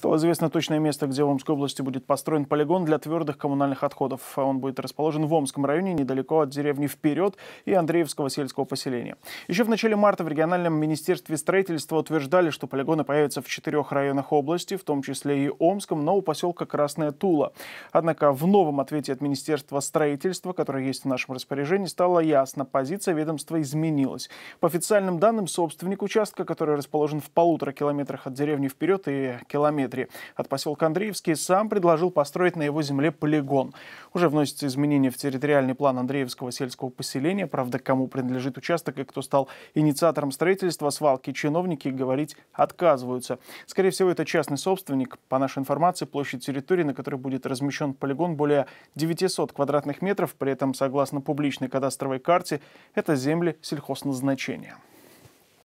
Стало известно точное место, где в Омской области будет построен полигон для твердых коммунальных отходов. Он будет расположен в Омском районе, недалеко от деревни «Вперед» и Андреевского сельского поселения. Еще в начале марта в региональном министерстве строительства утверждали, что полигоны появятся в четырех районах области, в том числе и Омском, но у поселка Красная Тула. Однако в новом ответе от Министерства строительства, которое есть в нашем распоряжении, стало ясно, позиция ведомства изменилась. По официальным данным, собственник участка, который расположен в полутора километрах от деревни «Вперед» и километр километре от поселка Андреевский, сам предложил построить на его земле полигон. Уже вносятся изменения в территориальный план Андреевского сельского поселения. Правда, кому принадлежит участок и кто стал инициатором строительства свалки, чиновники говорить отказываются. Скорее всего, это частный собственник. По нашей информации, площадь территории, на которой будет размещен полигон, более 900 квадратных метров. При этом, согласно публичной кадастровой карте, это земли сельхозназначения.